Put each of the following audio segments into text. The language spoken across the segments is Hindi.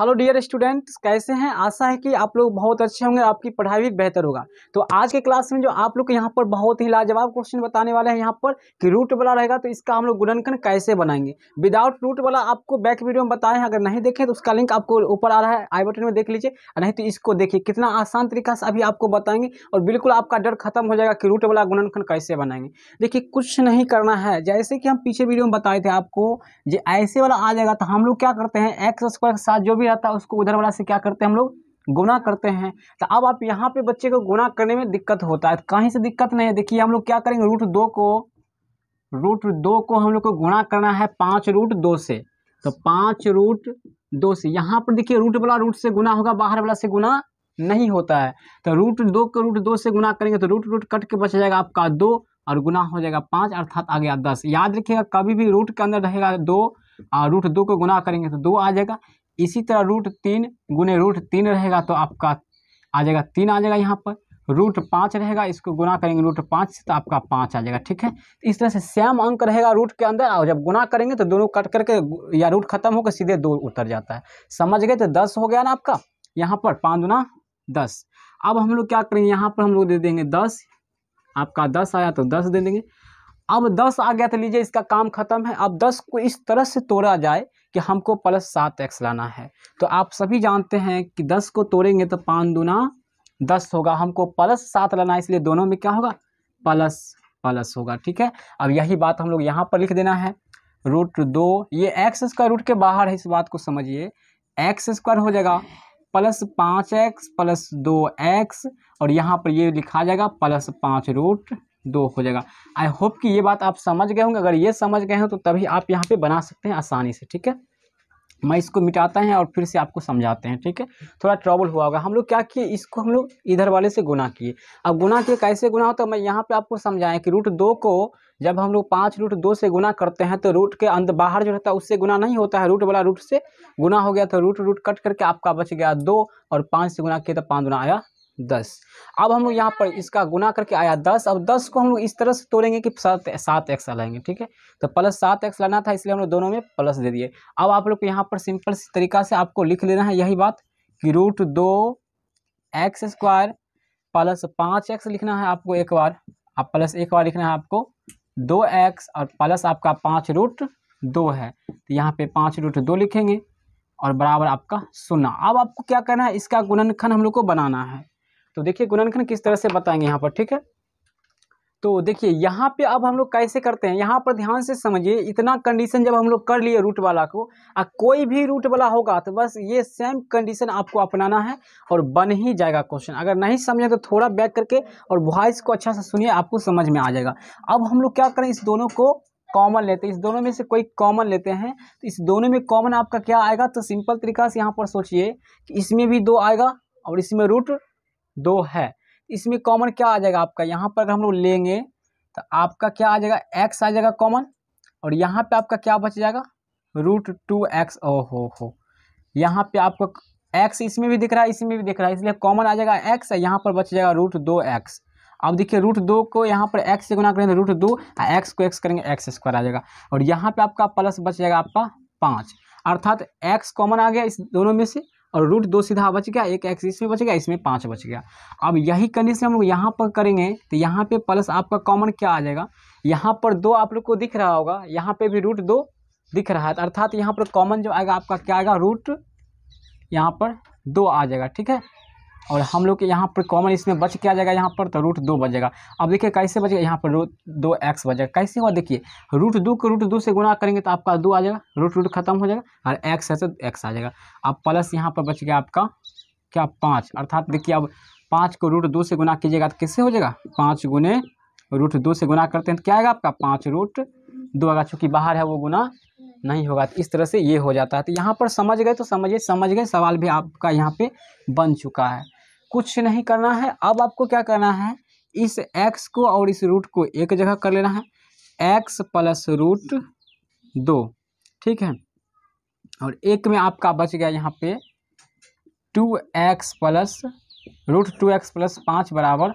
हेलो डियर स्टूडेंट्स कैसे हैं आशा है कि आप लोग बहुत अच्छे होंगे आपकी पढ़ाई भी बेहतर होगा तो आज के क्लास में जो आप लोग यहाँ पर बहुत ही लाजवाब क्वेश्चन बताने वाले हैं यहाँ पर कि रूट वाला रहेगा तो इसका हम लोग गुणनखंड कैसे बनाएंगे विदाउट रूट वाला आपको बैक वीडियो में बताएं अगर नहीं देखें तो उसका लिंक आपको ऊपर आ रहा है आई बटन में देख लीजिए नहीं तो इसको देखिए कितना आसान तरीका से अभी आपको बताएंगे और बिल्कुल आपका डर खत्म हो जाएगा कि रूट वाला गुणनखंड कैसे बनाएंगे देखिए कुछ नहीं करना है जैसे कि हम पीछे वीडियो में बताए थे आपको जो ऐसे वाला आ जाएगा तो हम लोग क्या करते हैं एक्स स्क्वायर के साथ जो भी आता है उसको उधर वाला से क्या करते हैं हम लोग गुना करते हैं तो अब आप यहाँ पे बच्चे को गुना करने में दिक्कत होता है कहीं से दिक्कत नहीं है देखिए हम लोग क्या करेंगे रूट दो को रूट दो को हम लोग को गुणा करना है पाँच रूट दो से तो पाँच रूट दो से यहाँ पर देखिए रूट वाला रूट से गुना होगा बाहर वाला से गुना नहीं होता है तो रूट दो को रूट दो से गुना करेंगे तो रूट रूट कट के बच जाएगा आपका दो और गुना हो जाएगा पाँच अर्थात आ गया दस याद रखिएगा कभी भी रूट के अंदर रहेगा दो और रूट दो को गुना करेंगे तो दो आ जाएगा इसी तरह रूट तीन गुने रूट तीन रहेगा तो आपका आ जाएगा तीन आ जाएगा यहाँ पर रूट पाँच रहेगा इसको गुना करेंगे रूट पाँच से तो आपका पाँच आ जाएगा ठीक है इस तरह से सेम अंक रहेगा रूट के अंदर और जब गुना करेंगे तो दोनों कट करके या रूट खत्म होकर सीधे दो उतर जाता है समझ गए तो दस हो गया ना आपका यहाँ पर पाँच गुना दस अब हम लोग क्या करेंगे यहाँ पर हम लोग दे देंगे दस आपका दस आया तो दस दे देंगे अब दस आ गया तो लीजिए इसका काम खत्म है अब दस को इस तरह से तोड़ा जाए कि हमको प्लस सात एक्स लाना है तो आप सभी जानते हैं कि दस को तोड़ेंगे तो पाँच दुना दस होगा हमको प्लस सात लाना है इसलिए दोनों में क्या होगा प्लस प्लस होगा ठीक है अब यही बात हम लोग यहाँ पर लिख देना है रूट दो ये एक्स स्क्वायर रूट के बाहर है इस बात को समझिए एक्स स्क्वायर हो जाएगा प्लस पाँच एक्स प्लस दो एक्स और यहाँ पर ये लिखा जाएगा प्लस पाँच रूट दो हो जाएगा आई होप कि ये बात आप समझ गए होंगे अगर ये समझ गए हैं तो तभी आप यहाँ पे बना सकते हैं आसानी से ठीक है मैं इसको मिटाता हैं और फिर से आपको समझाते हैं ठीक है थोड़ा ट्रबल हुआ होगा हम लोग क्या किए इसको हम लोग इधर वाले से गुना किए अब गुना किए कैसे गुना होता है मैं यहाँ पे आपको समझाएं कि रूट दो को जब हम लोग पाँच रूट दो से गुना करते हैं तो रूट के अंदर बाहर जो रहता है उससे गुना नहीं होता है रूट वाला रूट से गुना हो गया तो रूट रूट कट करके आपका बच गया दो और पाँच से गुना किया तो पाँच गुना आया दस अब हम लोग यहाँ पर इसका गुना करके आया दस अब दस को हम लोग इस तरह से तोड़ेंगे कि सात सात एक्स लाएंगे ठीक है तो प्लस सात एक्स लाना था इसलिए हम लोग दोनों में प्लस दे दिए अब आप लोग को यहाँ पर सिंपल तरीका से आपको लिख लेना है यही बात कि रूट दो एक्स स्क्वायर प्लस पाँच एक्स लिखना है आपको एक बार आप प्लस एक बार लिखना है आपको दो एक्स और प्लस आपका पाँच रूट दो है तो यहाँ पे पाँच रूट दो लिखेंगे और बराबर आपका सुना अब आपको क्या करना है इसका गुणनखंड हम लोग को बनाना है तो देखिए गुणनखंड किस तरह से बताएंगे यहाँ पर ठीक है तो देखिए यहाँ पे अब हम लोग कैसे करते हैं यहाँ पर ध्यान से समझिए इतना कंडीशन जब हम लोग कर लिए रूट वाला को आ कोई भी रूट वाला होगा तो बस ये सेम कंडीशन आपको अपनाना है और बन ही जाएगा क्वेश्चन अगर नहीं समझे तो थोड़ा बैक करके और वॉइस को अच्छा से सुनिए आपको समझ में आ जाएगा अब हम लोग क्या करें इस दोनों को कॉमन लेते हैं इस दोनों में से कोई कॉमन लेते हैं तो इस दोनों में कॉमन आपका क्या आएगा तो सिंपल तरीका से यहाँ पर सोचिए कि इसमें भी दो आएगा और इसमें रूट दो है इसमें कॉमन क्या आ जाएगा आपका यहाँ पर अगर हम लोग लेंगे तो आपका क्या आ जाएगा एक्स आ जाएगा कॉमन और यहाँ पे आपका क्या बच जाएगा रूट टू एक्स ओ हो हो यहाँ पे आपको एक्स इसमें भी दिख रहा है इसमें भी दिख रहा है इसलिए कॉमन आ जाएगा एक्स यहाँ पर बच जाएगा रूट दो एक्स अब देखिए रूट दो को यहाँ पर एक्स से गुना करेंगे रूट दो एक्स को एक्स करेंगे एक्स स्क्वायर आ जाएगा और यहाँ पे आपका प्लस बच जाएगा आपका पाँच अर्थात एक्स कॉमन आ गया इस दोनों में से और रूट दो सीधा बच गया एक एक्स इसमें बच गया इसमें पाँच बच गया अब यही कंडीशन हम लोग यहाँ पर करेंगे तो यहाँ पे प्लस आपका कॉमन क्या आ जाएगा यहाँ पर दो आप लोग को दिख रहा होगा यहाँ पे भी रूट दो दिख रहा है अर्थात यहाँ पर कॉमन जो आएगा आपका क्या आएगा रूट यहाँ पर दो आ जाएगा ठीक है और हम लोग के यहाँ पर कॉमन इसमें बच क्या जाएगा यहाँ पर तो रूट दो बजेगा अब देखिए कैसे बचेगा यहाँ पर रूट दो एक्स बजेगा कैसे हुआ देखिए रूट दो को रूट दो से गुना करेंगे तो आपका दो आ जाएगा रूट रूट खत्म हो जाएगा और एक्स है तो एक्स आ जाएगा अब प्लस यहाँ पर बच गया आपका क्या पाँच अर्थात देखिए अब पाँच को रूट दो से गुना कीजिएगा तो किससे हो जाएगा पाँच गुने रूट दो से गुना करते हैं तो क्या आएगा आपका पाँच रूट दो आएगा चूँकि बाहर है वो गुना नहीं होगा तो इस तरह से ये हो जाता है तो यहाँ पर समझ गए तो समझिए समझ गए सवाल भी आपका यहाँ पे बन चुका है कुछ नहीं करना है अब आपको क्या करना है इस एक्स को और इस रूट को एक जगह कर लेना है एक्स प्लस रूट दो ठीक है और एक में आपका बच गया यहाँ पे two X plus root two X plus पाँच बराबर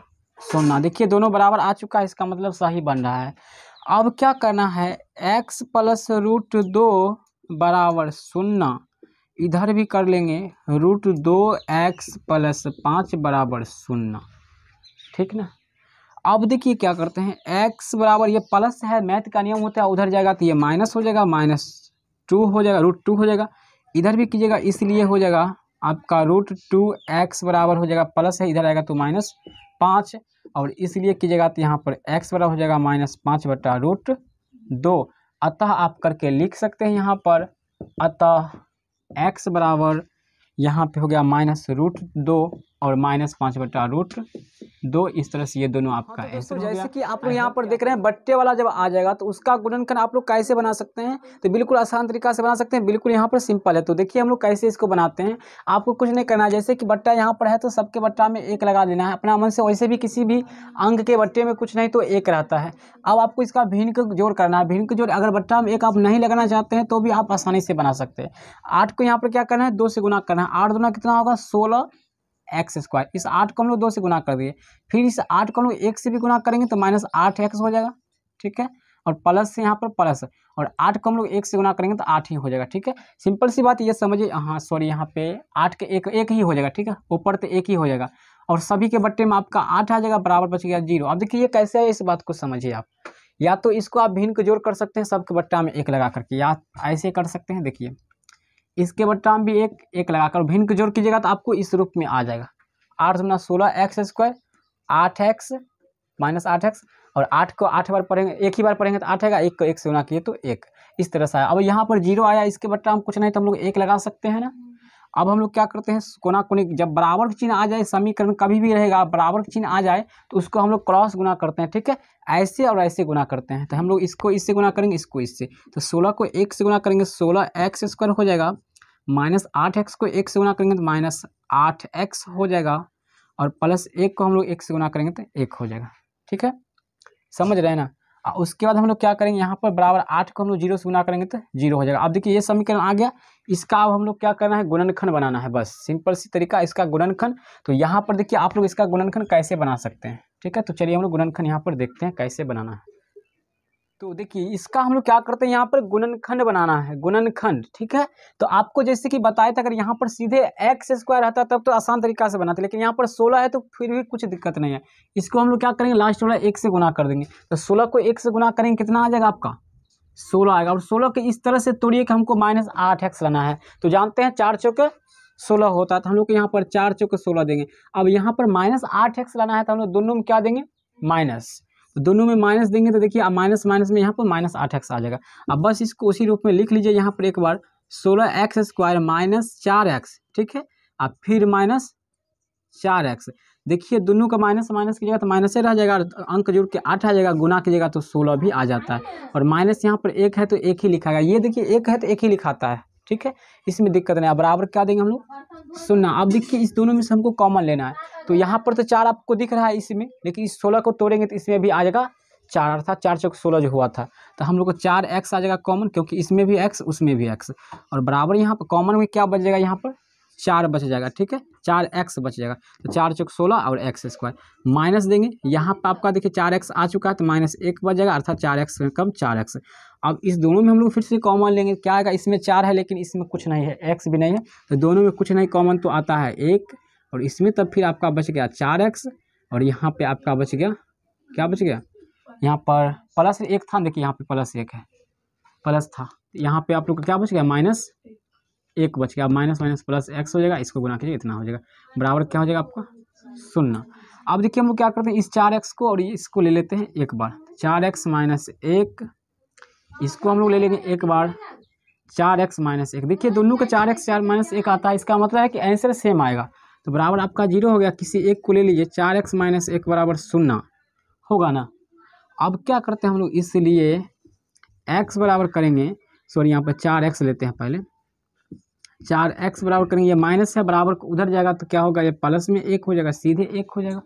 सोना देखिए दोनों बराबर आ चुका है इसका मतलब सही बन रहा है अब क्या करना है एक्स प्लस रूट दो बराबर सुनना इधर भी कर लेंगे रूट दो एक्स प्लस पाँच बराबर सुनना ठीक ना अब देखिए क्या करते हैं एक्स बराबर ये प्लस है मैथ का नियम होता है उधर जाएगा तो ये माइनस हो जाएगा माइनस टू हो जाएगा रूट टू हो जाएगा इधर भी कीजिएगा इसलिए हो जाएगा आपका रूट टू एक्स बराबर हो जाएगा प्लस है इधर आएगा तो माइनस पाँच और इसलिए कीजिएगा तो यहाँ पर एक्स बराबर हो जाएगा माइनस पाँच बटा रूट दो अतः आप करके लिख सकते हैं यहाँ पर अतः एक्स बराबर यहाँ पे हो गया माइनस रूट दो और माइनस पाँच बटा रूट दो इस तरह से ये दोनों हाँ, आपका हाँ, तो जैसे कि आप लोग यहाँ पर देख रहे हैं बट्टे वाला जब आ जाएगा तो उसका गुणनखंड आप लोग कैसे बना सकते हैं तो बिल्कुल आसान तरीका से बना सकते हैं बिल्कुल यहाँ पर सिंपल है तो देखिए हम लोग कैसे इसको बनाते हैं आपको कुछ नहीं करना जैसे कि बट्टा यहाँ पर है तो सबके बट्टा में एक लगा देना है अपना मन से वैसे भी किसी भी अंग के बट्टे में कुछ नहीं तो एक रहता है अब आपको इसका भिन्न को जोड़ करना है भिन्न जोड़ अगर बट्टा में एक आप नहीं लगाना चाहते हैं तो भी आप आसानी से बना सकते हैं आठ को यहाँ पर क्या करना है दो से गुना करना है आठ गुना कितना होगा सोलह एक्स स्क्वायर इस आठ को हम लोग दो से गुना कर दिए फिर इस आठ को हम लोग एक से भी गुना करेंगे तो माइनस आठ एक्स हो जाएगा ठीक है और प्लस से यहाँ पर प्लस और आठ को हम लोग एक से गुना करेंगे तो आठ ही हो जाएगा ठीक है सिंपल सी बात ये समझिए हाँ सॉरी यहाँ पे आठ के एक एक ही हो जाएगा ठीक है ऊपर तो एक ही हो जाएगा और सभी के बट्टे में आपका आठ आ जाएगा बराबर बच गया जीरो अब देखिए ये कैसे है इस बात को समझिए आप या तो इसको आप भिन्न को जोड़ कर सकते हैं सबके बट्टा में एक लगा करके या ऐसे कर सकते हैं देखिए इसके बट्टा में भी एक एक लगाकर भिन्न को जोड़ कीजिएगा तो आपको इस रूप में आ जाएगा आठ गुना सोलह एक्स स्क्वायर आठ एक्स माइनस आठ एक्स और आठ को आठ बार पढ़ेंगे एक ही बार पढ़ेंगे तो आठ आएगा एक को एक से गुना किए तो एक इस तरह से आया अब यहाँ पर जीरो आया इसके बट्टा हम कुछ नहीं तो हम लोग एक लगा सकते हैं ना अब हम लोग क्या करते हैं कोना कोने जब बराबर चिन्ह आ जाए समीकरण कभी भी रहेगा बराबर चिन्ह आ जाए तो उसको हम लोग क्रॉस गुना करते हैं ठीक है ऐसे और ऐसे गुना करते हैं तो हम लोग इसको इससे गुना करेंगे इसको इससे तो सोलह को एक से गुना करेंगे सोलह एक्स स्क्वायर हो जाएगा माइनस आठ एक्स को एक से गुना करेंगे तो माइनस आठ एक्स हो जाएगा और प्लस एक को हम लोग एक से गुना करेंगे तो एक हो जाएगा ठीक है समझ रहे हैं ना उसके बाद हम लोग क्या करेंगे यहाँ पर बराबर आठ को हम लोग जीरो से गुना करेंगे तो जीरो हो जाएगा अब देखिए ये समीकरण आ गया इसका अब हम लोग क्या करना है गुणनखंड बनाना है बस सिंपल सी तरीका इसका गुणनखंड तो यहाँ पर देखिए आप लोग इसका गुणनखंड कैसे बना सकते हैं ठीक है तो चलिए हम लोग गुणनखंड यहाँ पर देखते हैं कैसे बनाना है तो देखिए इसका हम लोग क्या करते हैं यहाँ पर गुणनखंड बनाना है गुणनखंड ठीक है तो आपको जैसे कि बताया था अगर यहाँ पर सीधे एक्स स्क्वायर रहता तब तो आसान तरीका से बनाते लेकिन यहाँ पर सोलह है तो फिर भी कुछ दिक्कत नहीं है इसको हम लोग क्या करेंगे लास्ट वाला एक से गुना कर देंगे तो सोलह को एक से गुना करेंगे कितना आ जाएगा आपका सोलह आएगा और सोलह के इस तरह से तोड़िए कि हमको माइनस आठ एक्स लाना है तो जानते हैं चार चौके सोलह होता है तो हम लोग यहाँ पर चार चौके सोलह देंगे अब यहाँ पर माइनस आठ एक्स लाना है तो हम लोग दोनों में क्या देंगे माइनस तो दोनों में माइनस देंगे तो देखिए अब माइनस माइनस में यहाँ पर माइनस आठ एक्स आ जाएगा अब बस इसको उसी रूप में लिख लीजिए यहाँ पर एक बार सोलह एक्स स्क्वायर माइनस चार एक्स ठीक है अब फिर माइनस चार एक्स देखिए दोनों का माइनस माइनस की जगह तो माइनस ही रह जाएगा अंक जुड़ के आठ आ जाएगा गुना की जगह तो सोलह भी आ जाता है और माइनस यहाँ पर एक है तो एक ही लिखा गया ये देखिए एक है तो एक ही लिखाता है ठीक है इसमें दिक्कत नहीं बराबर क्या देंगे हम लोग सुनना अब देखिए इस दोनों में से हमको कॉमन लेना है तो यहाँ पर तो चार आपको दिख रहा है इसमें लेकिन इस सोलह को तोड़ेंगे तो इसमें भी आ जाएगा चार अर्थात चार चौक सोलह जो हुआ था तो हम लोग को चार एक्स आ जाएगा कॉमन क्योंकि इसमें भी एक्स उसमें भी एक्स और बराबर यहाँ पर कॉमन में क्या बच जाएगा यहाँ पर चार बच जाएगा ठीक है चार एक्स बच जाएगा तो चार चौक सोलह और एक्स स्क्वायर माइनस देंगे यहाँ पर आपका देखिए चार एक्स आ चुका है तो माइनस एक बच जाएगा अर्थात चार एक्स में कम चार एक्स अब इस दोनों में हम लोग फिर से कॉमन लेंगे क्या आएगा इसमें चार है लेकिन इसमें कुछ नहीं है एक्स भी नहीं है तो दोनों में कुछ नहीं कॉमन तो आता है एक और इसमें तब फिर आपका बच गया चार एक्स और यहाँ पर आपका बच गया क्या बच गया यहाँ पर प्लस एक था देखिए यहाँ पर प्लस एक है प्लस था यहाँ पे आप लोग का क्या बच गया माइनस एक बच गया माइनस माइनस प्लस एक्स हो जाएगा इसको गुना कीजिए इतना हो जाएगा बराबर क्या हो जाएगा आपका शून्य अब देखिए हम लोग क्या करते हैं इस चार एक्स को और इसको ले लेते हैं एक बार चार एक्स माइनस एक इसको हम लोग ले लेंगे एक बार चार एक्स माइनस एक देखिए दोनों का चार एक्स चार माइनस एक आता है इसका मतलब है कि आंसर सेम आएगा तो बराबर आपका जीरो हो गया किसी एक को ले लीजिए चार एक्स माइनस एक बराबर शून्य होगा ना अब क्या करते हैं हम लोग इसलिए एक्स बराबर करेंगे सॉरी यहाँ पर चार एक्स लेते हैं पहले चार एक्स बराबर करेंगे ये माइनस है बराबर उधर जाएगा तो क्या होगा ये प्लस में एक हो जाएगा सीधे एक हो जाएगा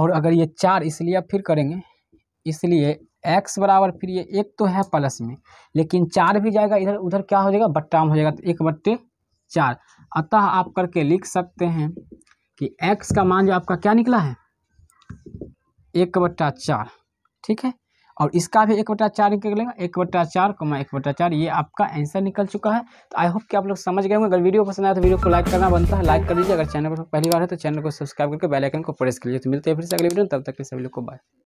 और अगर ये चार इसलिए आप फिर करेंगे इसलिए एक्स बराबर फिर ये एक तो है प्लस में लेकिन चार भी जाएगा इधर उधर क्या हो जाएगा बट्टा हो जाएगा तो एक बट्टे चार अतः आप करके लिख सकते हैं कि एक्स का मान जो आपका क्या निकला है एक बट्टा चार ठीक है और इसका भी एक बटा चार निकल लेगा एक बटा चार कमा एक बटा चार ये आपका आंसर निकल चुका है तो आई होप कि आप लोग समझ गए होंगे अगर वीडियो पसंद आया तो वीडियो को लाइक करना बनता है लाइक कर दीजिए अगर चैनल पर पहली बार है तो चैनल को सब्सक्राइब करके बेल आइकन को प्रेस कर लीजिए तो मिलते हैं फिर से अगले वीडियो तब तक के सभी लोग को बाय